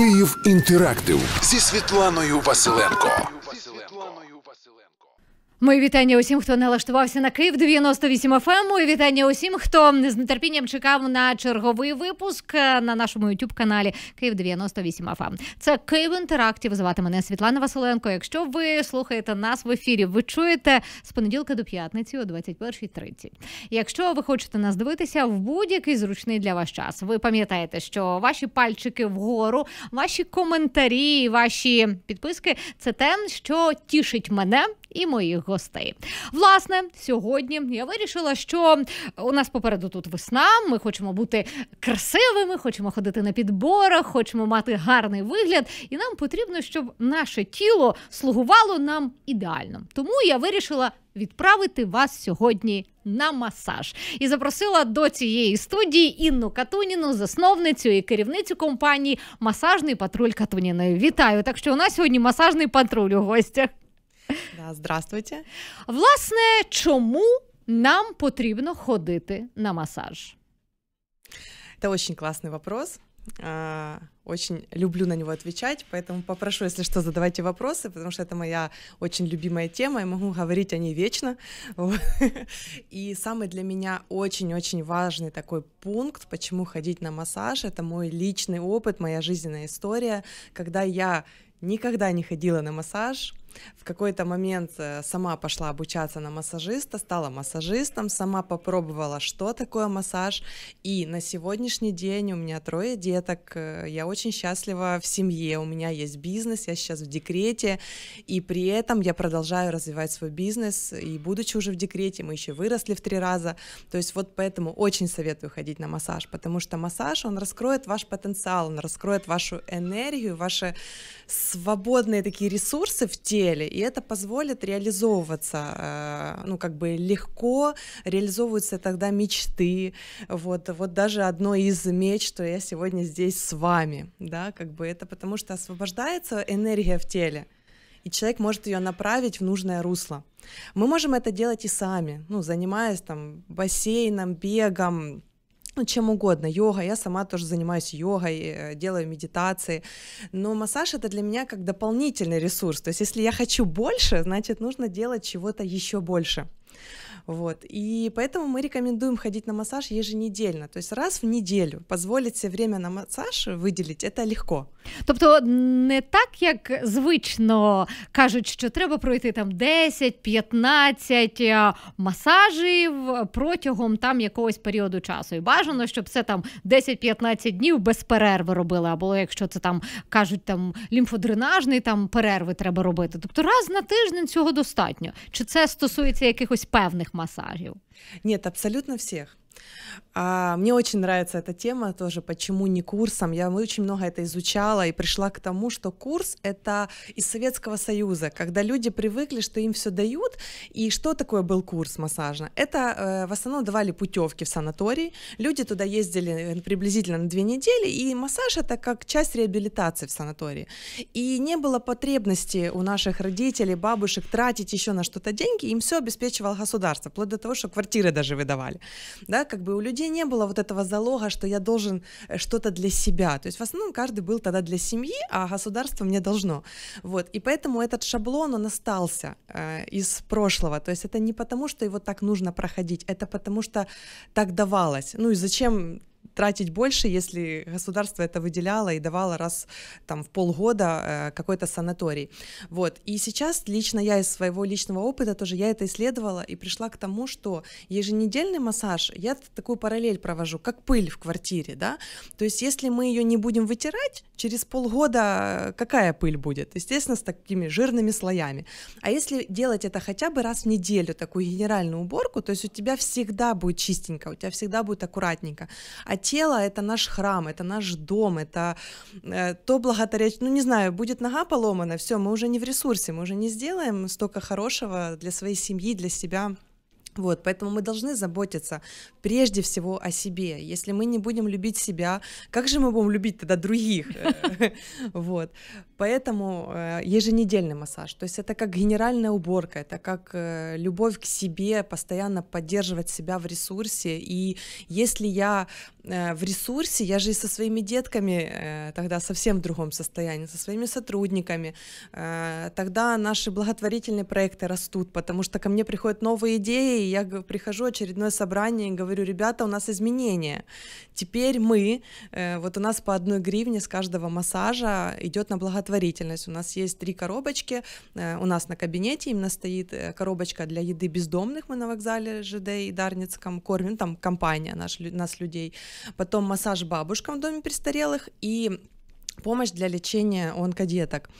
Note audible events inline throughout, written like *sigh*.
Київ інтерактив зі Світланою Василенко. Мої вітання усім, хто налаштувався на Київ 98 FM. Ем. Мої вітання усім, хто з нетерпінням чекав на черговий випуск е, на нашому youtube каналі Київ 98 FM. Ем. Це Київ інтерактів. Звати мене Світлана Василенко. Якщо ви слухаєте нас в ефірі, ви чуєте з понеділка до п'ятниці о 21.30. Якщо ви хочете нас дивитися в будь-який зручний для вас час, ви пам'ятаєте, що ваші пальчики вгору, ваші коментарі, ваші підписки це те, що тішить мене і моїх гостей. Власне, сьогодні я вирішила, що у нас попереду тут весна. Ми хочемо бути красивими, хочемо ходити на підборах, хочемо мати гарний вигляд, і нам потрібно, щоб наше тіло слугувало нам ідеально. Тому я вирішила. Відправити вас сьогодні на масаж і запросила до цієї студії Інну Катуніну, засновницю і керівницю компанії Масажний патруль Катуніної. Вітаю! Так що у нас сьогодні масажний патруль у гостях. Да, Здравствуйте. Власне, чому нам потрібно ходити на массаж? Это очень классный вопрос. А, очень люблю на него отвечать, поэтому попрошу, если что, задавайте вопросы, потому что это моя очень любимая тема, и могу говорить о ней вечно. *laughs* И самый для меня очень-очень важный такой пункт, почему ходить на массаж, это мой личный опыт, моя жизненная история, когда я никогда не ходила на массаж, в какой-то момент э, сама пошла обучаться на массажиста, стала массажистом, сама попробовала, что такое массаж. И на сегодняшний день у меня трое деток, э, я очень счастлива в семье, у меня есть бизнес, я сейчас в декрете, и при этом я продолжаю развивать свой бизнес, и будучи уже в декрете, мы еще выросли в три раза. То есть вот поэтому очень советую ходить на массаж, потому что массаж, он раскроет ваш потенциал, он раскроет вашу энергию, ваши свободные такие ресурсы в теле, деле. И это позволит реализовываться, э, ну, как бы легко реализовываются тогда мечты. Вот, вот даже одно из мечт, что я сегодня здесь с вами, да, как бы это потому что освобождается энергия в теле, и человек может ее направить в нужное русло. Мы можем это делать и сами, ну, занимаясь там бассейном, бегом, ну, чем угодно, йога, я сама тоже занимаюсь йогой, э, делаю медитации, но массаж это для меня как дополнительный ресурс, то есть если я хочу больше, значит нужно делать чего-то еще больше. Вот. И поэтому мы рекомендуем ходить на массаж еженедельно, то есть раз в неделю. Позволить себе время на массаж выделить, это легко. Тобто не так, як звично кажуть, що треба пройти там 10-15 е, масажів протягом там якогось періоду часу. І бажано, щоб це там 10-15 днів без перерви робили. Або якщо це там кажуть там лімфодренажний, там перерви треба робити. Тобто раз на тиждень цього достатньо. Чи це стосується якихось певних масажів? Ні, абсолютно всіх. А, мне очень нравится эта тема тоже, почему не курсом. Я очень много это изучала и пришла к тому, что курс это из Советского Союза, когда люди привыкли, что им все дают. И что такое был курс массажно? Это э, в основном давали путевки в санаторий. Люди туда ездили э, приблизительно на две недели, и массаж это как часть реабилитации в санатории. И не было потребности у наших родителей, бабушек тратить еще на что-то деньги, им все обеспечивало государство, вплоть до того, что квартиры даже выдавали. Да? как бы у людей не было вот этого залога, что я должен э, что-то для себя. То есть в основном каждый был тогда для семьи, а государство мне должно. Вот. И поэтому этот шаблон, он остался э, из прошлого. То есть это не потому, что его так нужно проходить, это потому, что так давалось. Ну и зачем тратить больше, если государство это выделяло и давало раз там в полгода э, какой-то санаторий. Вот. И сейчас лично я из своего личного опыта тоже я это исследовала и пришла к тому, что еженедельный массаж, я такую параллель провожу, как пыль в квартире, да, то есть если мы ее не будем вытирать, через полгода э, какая пыль будет? Естественно, с такими жирными слоями. А если делать это хотя бы раз в неделю, такую генеральную уборку, то есть у тебя всегда будет чистенько, у тебя всегда будет аккуратненько. А те тело — это наш храм, это наш дом, это э, то благодаря... Ну, не знаю, будет нога поломана, все, мы уже не в ресурсе, мы уже не сделаем столько хорошего для своей семьи, для себя. Вот, поэтому мы должны заботиться прежде всего о себе. Если мы не будем любить себя, как же мы будем любить тогда других? *laughs* *laughs* Вот, поэтому э, еженедельный массаж. То есть это как генеральная уборка, это как э, любовь к себе, постоянно поддерживать себя в ресурсе. И если я э, в ресурсе, я же и со своими детками тогда совсем в другом состоянии, со своими сотрудниками. Тогда наши благотворительные проекты растут, потому что ко мне приходят новые идеи, и я прихожу очередное собрание и говорю, ребята, у нас изменения. Теперь мы, э, вот у нас по одной гривне с каждого массажа идет на благотворительность. У нас есть три коробочки, э, у нас на кабинете именно стоит э, коробочка для еды бездомных, мы на вокзале ЖД и Дарницком кормим, там компания наш, нас людей. Потом массаж бабушкам в доме престарелых и помощь для лечения онкодеток.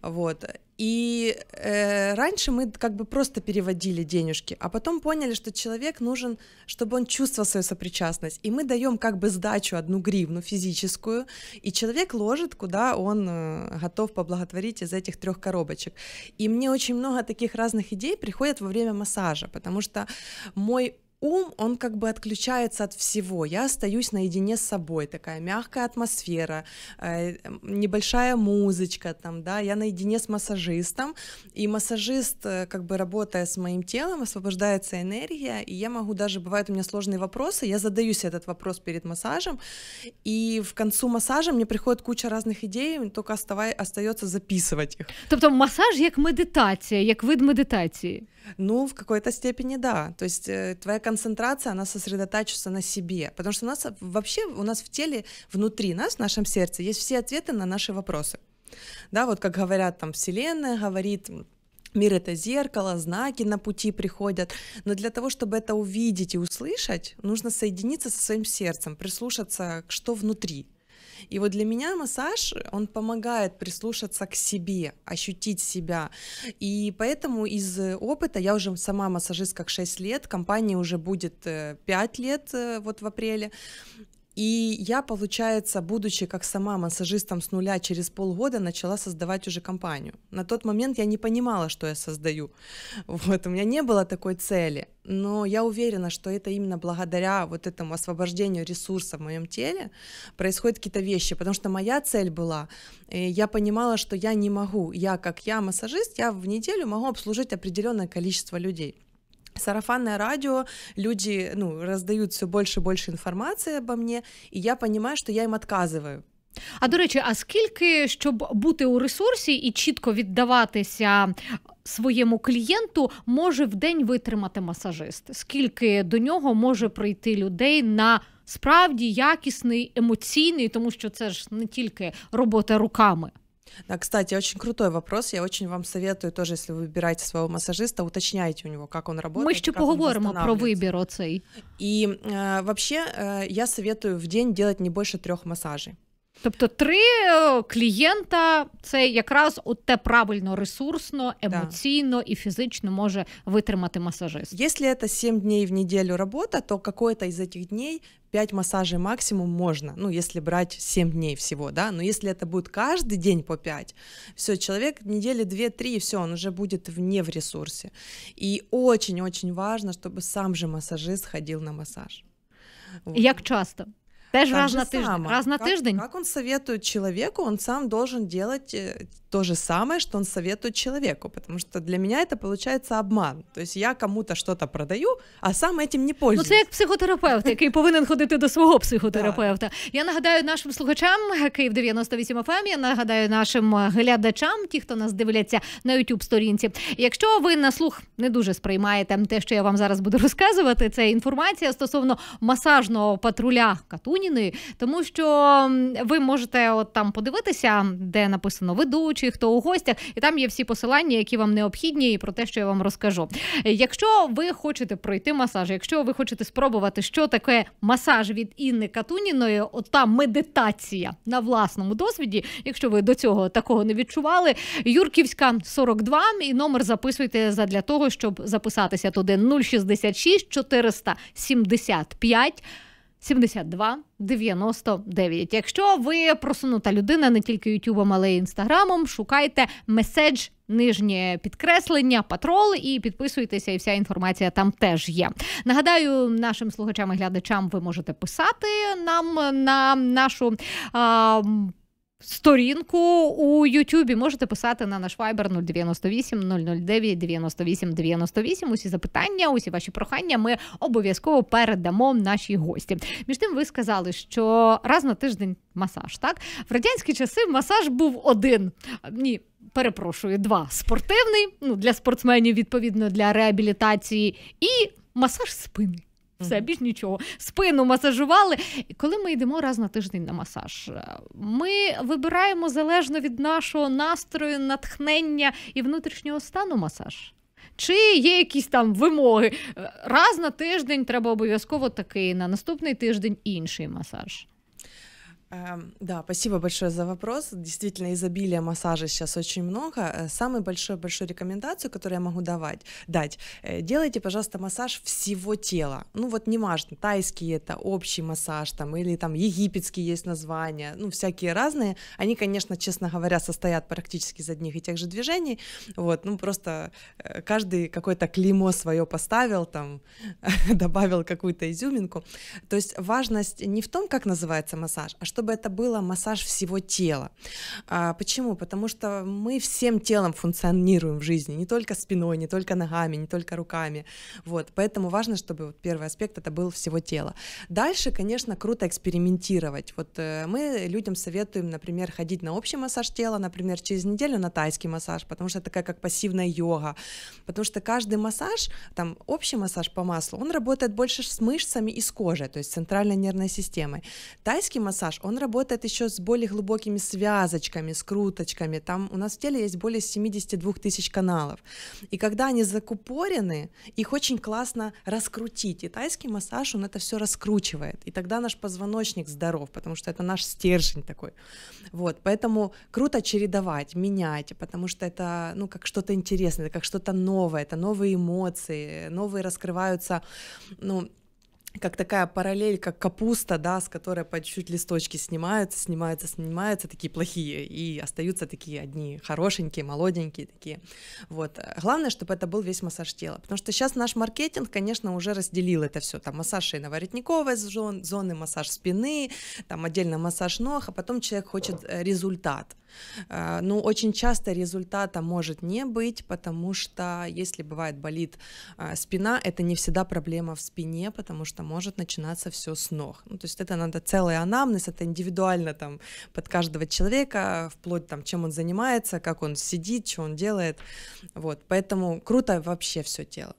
Вот. И э, раньше мы как бы просто переводили денежки, а потом поняли, что человек нужен, чтобы он чувствовал свою сопричастность. И мы даем как бы сдачу одну гривну физическую, и человек ложит, куда он э, готов поблаготворить из этих трех коробочек. И мне очень много таких разных идей приходят во время массажа, потому что мой ум, он как бы отключается от всего. Я остаюсь наедине с собой, такая мягкая атмосфера, э, небольшая музычка там, да, я наедине с массажистом, и массажист, э, как бы работая с моим телом, освобождается энергия, и я могу даже, бывают у меня сложные вопросы, я задаюсь этот вопрос перед массажем, и в концу массажа мне приходит куча разных идей, только оставай, остается записывать их. То есть массаж как медитация, как вид медитации? Ну, в какой-то степени, да. То есть э, твоя концентрация, она сосредотачивается на себе, потому что у нас вообще, у нас в теле, внутри нас, в нашем сердце есть все ответы на наши вопросы. Да, вот как говорят там Вселенная, говорит Мир — это зеркало, знаки на пути приходят. Но для того, чтобы это увидеть и услышать, нужно соединиться со своим сердцем, прислушаться, что внутри. И вот для меня массаж, он помогает прислушаться к себе, ощутить себя. И поэтому из опыта, я уже сама массажист как 6 лет, компании уже будет 5 э, лет э, вот в апреле, и я, получается, будучи как сама массажистом с нуля, через полгода начала создавать уже компанию. На тот момент я не понимала, что я создаю. *laughs* Вот, у меня не было такой цели. Но я уверена, что это именно благодаря вот этому освобождению ресурса в моем теле происходят какие-то вещи. Потому что моя цель была, э, я понимала, что я не могу. Я, как я массажист, я в неделю могу обслужить определенное количество людей. сарафанное радио, люди ну, раздают все больше и больше информации обо мне, и я понимаю, что я им отказываю. А до речі, а скільки щоб бути у ресурсі і чітко віддаватися своєму клієнту, може в день витримати масажист? Скільки до нього може прийти людей на справді якісний емоційний, тому що це ж не тільки робота руками? Да, кстати, очень крутой вопрос. Я очень вам советую тоже, если вы выбираете своего массажиста, уточняйте у него, как он работает. Ми типа ще поговоримо про вибір оцей. І э, вообще э, я советую в день делать не больше трех массажей. Тобто, три клієнта це якраз от те правильно ресурсно, емоційно да. і фізично може витримати масажист. Якщо це 7 днів в неділю робота, то какой-то із цих днів 5 массажей максимум можно, ну, если брать 7 дней всего, да, но если это будет каждый день по 5, все, человек недели 2-3, все, он уже будет вне в ресурсе. И очень-очень важно, чтобы сам же массажист ходил на массаж. Як часто? Теж раз на, тиждень раз на как, тыждень? Как он советует человеку, он сам должен делать э, то же самое, что он советует человеку, потому что для меня это получается обман. То есть я кому-то что-то продаю, а сам этим не пользуюсь. Ну це як психотерапевт, який повинен ходити до свого *laughs* психотерапевта. Я нагадаю нашим слухачам Київ 98 FM, я нагадаю нашим е, глядачам, ті, хто нас дивляться на youtube сторінці. Якщо ви на слух не дуже сприймаєте те, що я вам зараз буду *laughs* розказувати, це інформація стосовно масажного патруля катунь. Антоніни, тому що ви можете от там подивитися, де написано ведучий, хто у гостях, і там є всі посилання, які вам необхідні, і про те, що я вам розкажу. Якщо ви хочете пройти масаж, якщо ви хочете спробувати, що таке масаж від Інни Катуніної, от та медитація на власному досвіді, якщо ви до цього такого не відчували, Юрківська 42 і номер записуйте для того, щоб записатися туди 066 475 72 99. Якщо ви просунута людина не тільки Ютубом, але й інстаграмом, шукайте меседж. Нижнє підкреслення, патрол, і підписуйтеся, і вся інформація там теж є. Нагадаю, нашим слухачам і глядачам ви можете писати нам на нашу а, сторінку у Ютубі. Можете писати на наш Viber 098 009 98 98. Усі запитання, усі ваші прохання. Ми обов'язково передамо нашій гості. Між тим, ви сказали, що раз на тиждень масаж. Так в радянські часи масаж був один. Ні. Перепрошую, два спортивний, ну для спортсменів, відповідно для реабілітації, і масаж спини все більш нічого. Спину масажували. І коли ми йдемо раз на тиждень на масаж, е, ми вибираємо залежно від нашого настрою, натхнення і внутрішнього стану масаж. Чи є якісь там вимоги? Е, раз на тиждень треба обов'язково такий, на наступний тиждень інший масаж. Эм, да, спасибо большое за вопрос. Действительно, изобилие массажа сейчас очень много. Э, самую большую-большую рекомендацию, которую я могу давать, дать, э, делайте, пожалуйста, массаж всего тела. Ну вот неважно, тайский это, общий массаж там, или там египетский есть название, ну всякие разные. Они, конечно, честно говоря, состоят практически из одних и тех же движений. Вот, ну просто э, каждый какое-то клеймо свое поставил, там *laughs* добавил какую-то изюминку. То есть важность не в том, как называется массаж, а что чтобы это было массаж всего тела. А, почему? Потому что мы всем телом функционируем в жизни, не только спиной, не только ногами, не только руками. Вот, поэтому важно, чтобы вот первый аспект это был всего тела. Дальше, конечно, круто экспериментировать. Вот э, мы людям советуем, например, ходить на общий массаж тела, например, через неделю на тайский массаж, потому что это такая как пассивная йога, потому что каждый массаж, там общий массаж по маслу, он работает больше с мышцами и с кожей, то есть с центральной нервной системой. Тайский массаж, он он работает еще с более глубокими связочками, скруточками. Там у нас в теле есть более 72 тысяч каналов. И когда они закупорены, их очень классно раскрутить. И тайский массаж, он это все раскручивает. И тогда наш позвоночник здоров, потому что это наш стержень такой. Вот, поэтому круто чередовать, менять, потому что это, ну, как что-то интересное, как что-то новое, это новые эмоции, новые раскрываются, ну, как такая параллель, как капуста, да, с которой по чуть-чуть листочки снимаются, снимаются, снимаются, такие плохие, и остаются такие одни хорошенькие, молоденькие такие. Вот. Главное, чтобы это был весь массаж тела, потому что сейчас наш маркетинг, конечно, уже разделил это все. Там массаж шейно-воротниковой зоны, массаж спины, там отдельно массаж ног, а потом человек хочет э, результат. Э, ну, очень часто результата может не быть, потому что если бывает болит э, спина, это не всегда проблема в спине, потому что может начинаться все с ног. Ну, то есть это надо целый анамнез, это индивидуально там под каждого человека, вплоть там, чем он занимается, как он сидит, что он делает. Вот, поэтому круто вообще все тело.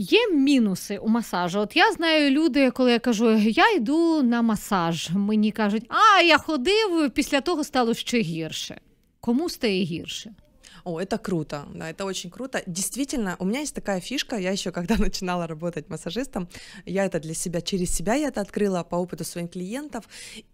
Є мінуси у масажу. От я знаю люди, коли я кажу, я йду на масаж. Мені кажуть, а я ходив, після того стало ще гірше. Кому стає гірше? О, это круто, да, это очень круто. Действительно, у меня есть такая фишка, я еще когда *laughs* начинала работать массажистом, я это для себя, через себя я это открыла по опыту своих клиентов,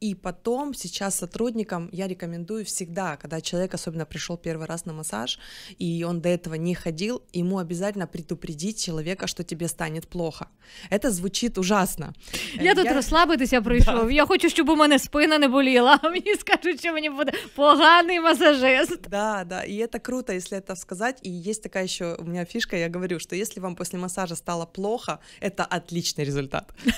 и потом сейчас сотрудникам я рекомендую всегда, когда человек особенно пришел первый раз на массаж, и он до этого не ходил, ему обязательно предупредить человека, что тебе станет плохо. Это звучит ужасно. Я, я... тут розслабитися прийшов, да. я хочу, чтобы у мене спина не болела, а *laughs* мені что що мені буде поганий масажист. Да, да, и это круто круто, если это сказать. И есть такая еще у меня фишка, я говорю, что если вам после массажа стало плохо, это отличный результат. *laughs*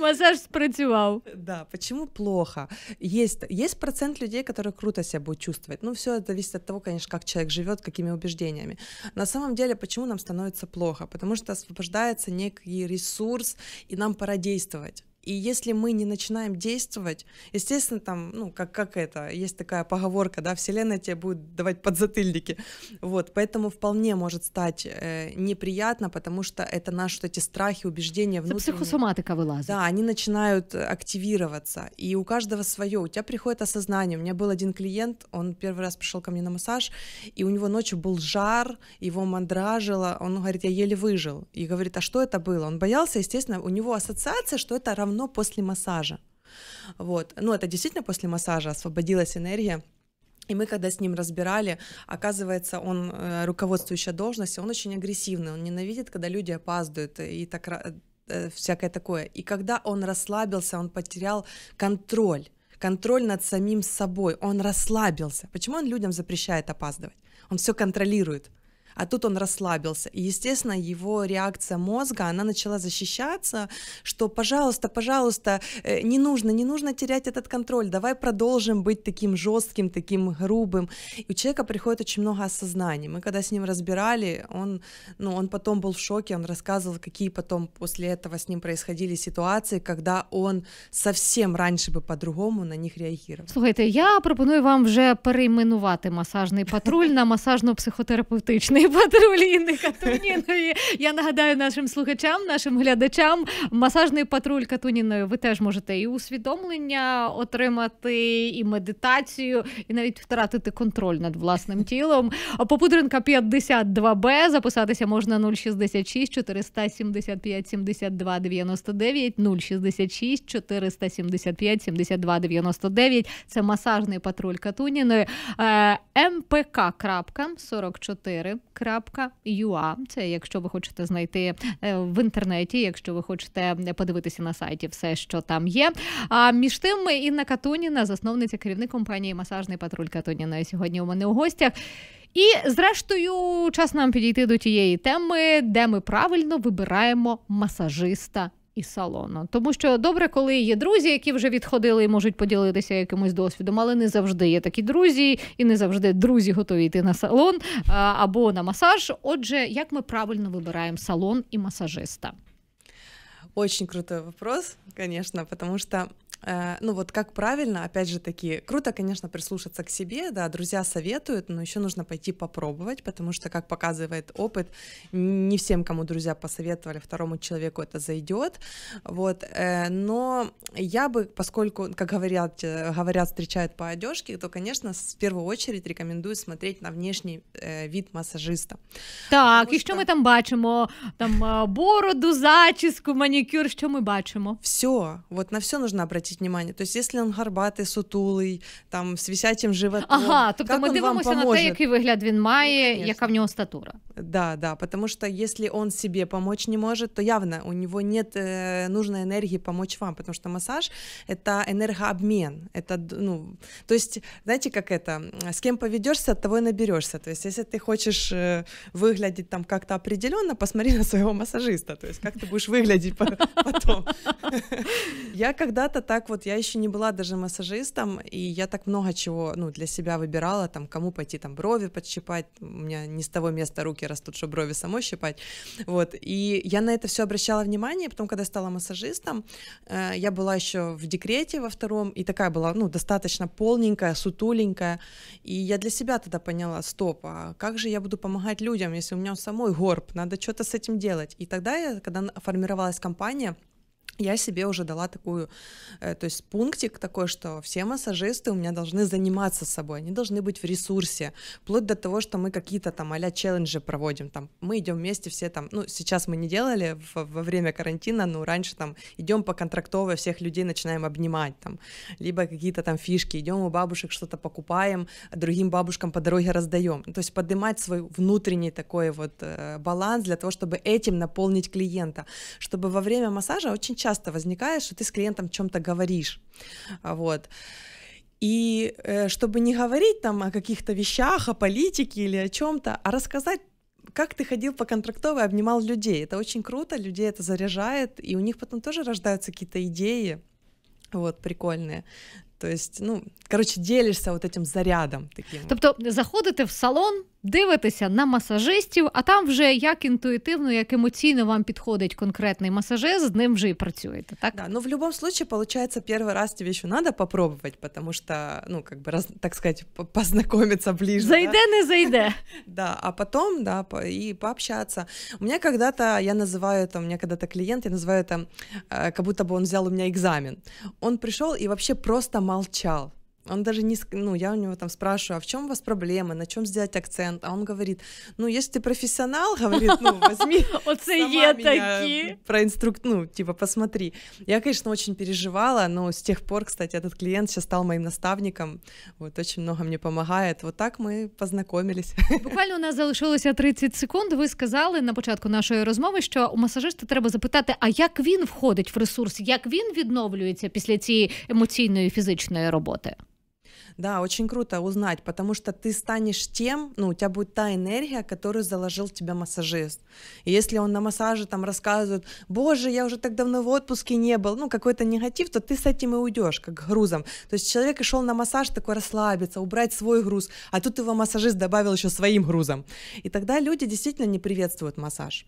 Массаж спротивал. Да, почему плохо? Есть, есть процент людей, которые круто себя будут чувствовать. Ну, все это зависит от того, конечно, как человек живет, какими убеждениями. На самом деле, почему нам становится плохо? Потому что освобождается некий ресурс, и нам пора действовать. И если мы не начинаем действовать, естественно, там, ну, как, как это, есть такая поговорка, да, Вселенная тебе будет давать подзатыльники. Вот, поэтому вполне может стать э, неприятно, потому что это наши вот эти страхи, убеждения внутренние. психосоматика вылазит. Да, они начинают э, активироваться, и у каждого свое. У тебя приходит осознание. У меня был один клиент, он первый раз пришел ко мне на массаж, и у него ночью был жар, его мандражило, он говорит, я еле выжил. И говорит, а что это было? Он боялся, естественно, у него ассоциация, что это равно равно после массажа. Вот. Ну, это действительно после массажа освободилась энергия. И мы, когда с ним разбирали, оказывается, он э, руководствующая должность, он очень агрессивный, он ненавидит, когда люди опаздывают и так э, всякое такое. И когда он расслабился, он потерял контроль, контроль над самим собой, он расслабился. Почему он людям запрещает опаздывать? Он все контролирует а тут он расслабился. И, естественно, его реакция мозга, она начала защищаться, что, пожалуйста, пожалуйста, э, не нужно, не нужно терять этот контроль, давай продолжим быть таким жестким, таким грубым. И у человека приходит очень много осознаний. Мы когда с ним разбирали, он, ну, он потом был в шоке, он рассказывал, какие потом после этого с ним происходили ситуации, когда он совсем раньше бы по-другому на них реагировал. Слушайте, я пропоную вам вже перейменувати массажный патруль на массажно-психотерапевтичный. Патрульний патруль Інни Катуніної. Я нагадаю нашим слухачам, нашим глядачам, масажний патруль Катуніної. Ви теж можете і усвідомлення отримати, і медитацію, і навіть втратити контроль над власним тілом. Попудренка 52Б. Записатися можна 066 475 72 99 066 475 72 99. Це масажний патруль Катуніної. МПК mpk.44 Ua. Це якщо ви хочете знайти е, в інтернеті, якщо ви хочете подивитися на сайті все, що там є. А між тим Інна Катуніна, засновниця керівник компанії Масажний патруль Катуніна. Сьогодні у мене у гостях. І, зрештою, час нам підійти до тієї теми, де ми правильно вибираємо масажиста і салону. Тому що добре, коли є друзі, які вже відходили і можуть поділитися якимось досвідом, але не завжди є такі друзі, і не завжди друзі готові йти на салон е, або на масаж. Отже, як ми правильно вибираємо салон і масажиста? Очень крутой вопрос, конечно, потому что Э, ну вот как правильно, опять же таки, круто, конечно, прислушаться к себе, да, друзья советуют, но еще нужно пойти попробовать, потому что, как показывает опыт, не всем, кому друзья посоветовали, второму человеку это зайдет, вот, э, но я бы, поскольку, как говорят, э, говорят, встречают по одежке, то, конечно, в первую очередь рекомендую смотреть на внешний вид массажиста. Так, и что що ми там бачимо? Там а, бороду, зачіску, маникюр что мы бачимо? Все, вот на все нужно обратить обратить внимание? То есть, если он гарбатий, сутулий, там з висячим животом. Ага, тобто як ми дивимося на те, який вигляд він має, ну, яка в нього статура. Да, да, потому что если он себе помочь не может, то явно у него нет э, нужной энергии помочь вам, потому что массаж это энергообмен, это ну, то есть знаете как это, с кем поведешься, от того и наберешься. То есть если ты хочешь э, выглядеть там как-то определенно, посмотри на своего массажиста, то есть как ты будешь выглядеть потом. *laughs* Я когда-то так вот, я еще не была даже массажистом, и я так много чего ну для себя выбирала, там кому пойти там брови подщипать, у меня не с того места руки щеки растут, чтобы брови самой щипать. Вот. И я на это все обращала внимание. Потом, когда стала массажистом, э, я была еще в декрете во втором, и такая была, ну, достаточно полненькая, сутуленькая. И я для себя тогда поняла, стоп, а как же я буду помогать людям, если у меня самой горб, надо что-то с этим делать. И тогда, я, когда формировалась компания, я себе уже дала такую, э, то есть пунктик такой, что все массажисты у меня должны заниматься собой, они должны быть в ресурсе, вплоть до того, что мы какие-то там а челленджи проводим, там мы идем вместе все там, ну сейчас мы не делали в, во время карантина, но раньше там идем по контрактовой всех людей начинаем обнимать там, либо какие-то там фишки, идем у бабушек что-то покупаем, другим бабушкам по дороге раздаем, то есть поднимать свой внутренний такой вот э, баланс для того, чтобы этим наполнить клиента, чтобы во время массажа очень часто часто возникает, что ты с клиентом о чем-то говоришь. Вот. И э, чтобы не говорить там о каких-то вещах, о политике или о чем-то, а рассказать как ты ходил по контрактовой, обнимал людей. Это очень круто, людей это заряжает, и у них потом тоже рождаются какие-то идеи, вот, прикольные. То есть, ну, короче, делишься вот этим зарядом таким. Тобто заходити в салон, Дивитеся на масажистів, а там вже як інтуїтивно, як емоційно вам підходить конкретний масажист, з ним вже и працюєте, так? Да, Ну в любом случае, получается, первый раз тебе еще надо попробовать, потому что, ну, как бы, раз, так сказать, познакомиться ближе. Зайде, да? не зайде. *laughs* Да, а потом, да, и пообщаться. У меня когда-то, я называю там, у меня когда-то клиент, я называю там, э, как будто бы он взял у меня экзамен. Он пришел и вообще просто молчал. Он даже не... Ну, я у него там спрашиваю, а в чем у вас проблема, на чем сделать акцент? А он говорит, ну, если ты профессионал, говорит, ну, возьми *laughs* сама меня проинструк... Ну, типа, посмотри. Я, конечно, очень переживала, но с тех пор, кстати, этот клиент сейчас стал моим наставником. Вот, очень много мне помогает. Вот так ми познайомились. *laughs* Буквально у нас залишилося 30 секунд. Ви сказали на початку нашої розмови, що у масажиста треба запитати, а як він входить в ресурс, як він відновлюється після цієї емоційної фізичної роботи? Да, очень круто узнать, потому что ты станешь тем, ну, у тебя будет та энергия, которую заложил тебя массажист. И если он на массаже там рассказывает, боже, я уже так давно в отпуске не был, ну, какой-то негатив, то ты с этим и уйдешь, как грузом. То есть человек и шел на массаж такой расслабиться, убрать свой груз, а тут его массажист добавил еще своим грузом. И тогда люди действительно не приветствуют массаж.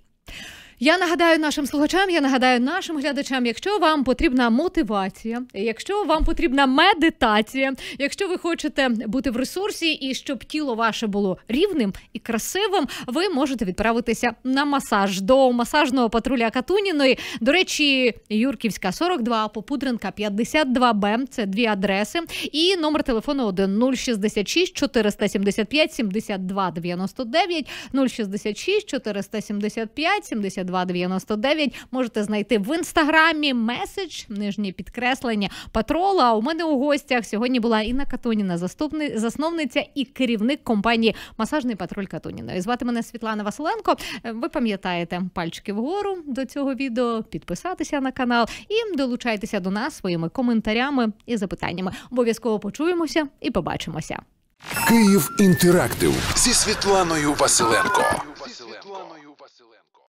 Я нагадаю нашим слухачам, я нагадаю нашим глядачам, якщо вам потрібна мотивація, якщо вам потрібна медитація, якщо ви хочете бути в ресурсі і щоб тіло ваше було рівним і красивим, ви можете відправитися на масаж до масажного патруля Катуніної. До речі, Юрківська 42, Попудренка 52 б Це дві адреси. І номер телефону 1 066 475 72 99 066 475 72 7299. Можете знайти в інстаграмі меседж, нижнє підкреслення патрола. У мене у гостях сьогодні була Інна Катуніна, заступни... засновниця і керівник компанії Масажний патруль Катуніна. І звати мене Світлана Василенко. Е, ви пам'ятаєте пальчики вгору до цього відео, підписатися на канал і долучайтеся до нас своїми коментарями і запитаннями. Обов'язково почуємося і побачимося. Київ інтерактив зі Світланою Василенко.